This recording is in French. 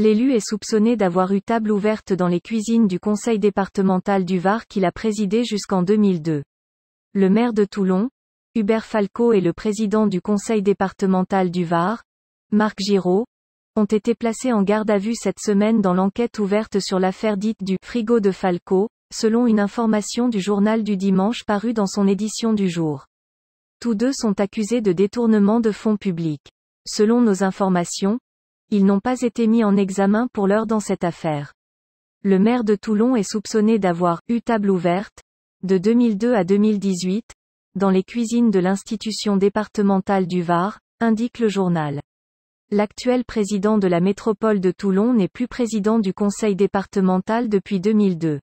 L'élu est soupçonné d'avoir eu table ouverte dans les cuisines du conseil départemental du Var qu'il a présidé jusqu'en 2002. Le maire de Toulon, Hubert Falco et le président du conseil départemental du Var, Marc Giraud, ont été placés en garde à vue cette semaine dans l'enquête ouverte sur l'affaire dite du frigo de Falco, selon une information du journal du dimanche parue dans son édition du jour. Tous deux sont accusés de détournement de fonds publics. Selon nos informations, ils n'ont pas été mis en examen pour l'heure dans cette affaire. Le maire de Toulon est soupçonné d'avoir eu table ouverte, de 2002 à 2018, dans les cuisines de l'institution départementale du Var, indique le journal. L'actuel président de la métropole de Toulon n'est plus président du conseil départemental depuis 2002.